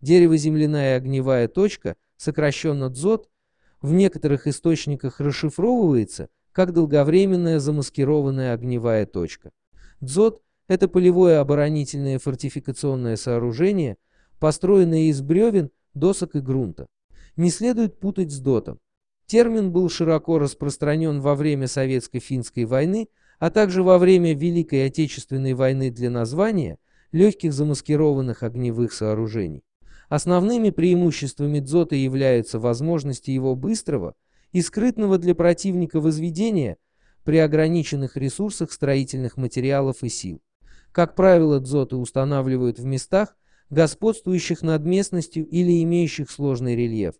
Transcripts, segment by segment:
Дерево-земляная огневая точка, сокращенно дзот, в некоторых источниках расшифровывается как долговременная замаскированная огневая точка. Дзот – это полевое оборонительное фортификационное сооружение, построенное из бревен, досок и грунта. Не следует путать с дотом. Термин был широко распространен во время Советско-финской войны, а также во время Великой Отечественной войны для названия легких замаскированных огневых сооружений. Основными преимуществами дзота являются возможности его быстрого и скрытного для противника возведения при ограниченных ресурсах строительных материалов и сил. Как правило, дзоты устанавливают в местах, господствующих над местностью или имеющих сложный рельеф.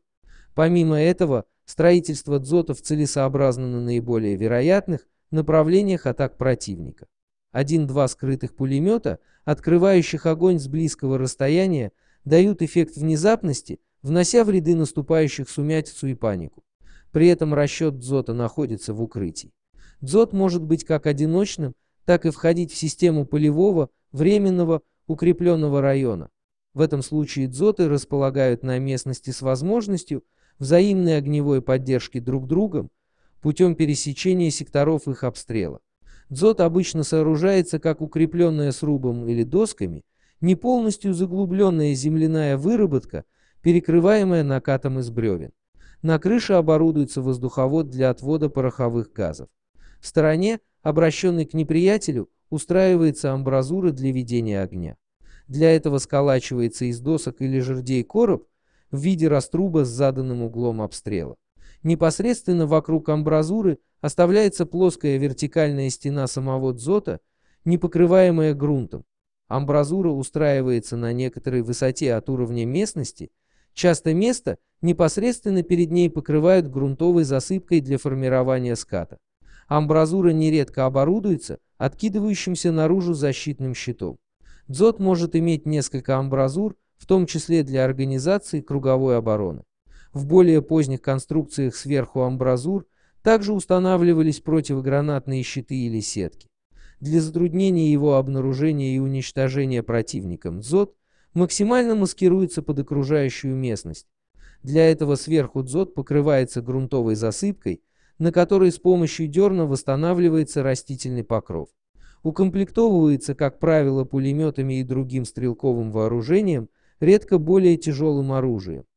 Помимо этого, строительство дзотов целесообразно на наиболее вероятных направлениях атак противника. Один-два скрытых пулемета, открывающих огонь с близкого расстояния, дают эффект внезапности, внося в ряды наступающих сумятицу и панику. При этом расчет дзота находится в укрытии. Дзот может быть как одиночным, так и входить в систему полевого, временного, укрепленного района. В этом случае дзоты располагают на местности с возможностью взаимной огневой поддержки друг другом путем пересечения секторов их обстрела. Дзот обычно сооружается как укрепленная срубом или досками – не полностью заглубленная земляная выработка, перекрываемая накатом из бревен. На крыше оборудуется воздуховод для отвода пороховых газов. В стороне, обращенной к неприятелю, устраивается амбразура для ведения огня. Для этого сколачивается из досок или жердей короб в виде раструба с заданным углом обстрела. Непосредственно вокруг амбразуры оставляется плоская вертикальная стена самого дзота, не покрываемая грунтом, Амбразура устраивается на некоторой высоте от уровня местности, часто место непосредственно перед ней покрывают грунтовой засыпкой для формирования ската. Амбразура нередко оборудуется откидывающимся наружу защитным щитом. Дзот может иметь несколько амбразур, в том числе для организации круговой обороны. В более поздних конструкциях сверху амбразур также устанавливались противогранатные щиты или сетки для затруднения его обнаружения и уничтожения противником. зод максимально маскируется под окружающую местность. Для этого сверху зод покрывается грунтовой засыпкой, на которой с помощью дерна восстанавливается растительный покров. Укомплектовывается, как правило, пулеметами и другим стрелковым вооружением, редко более тяжелым оружием.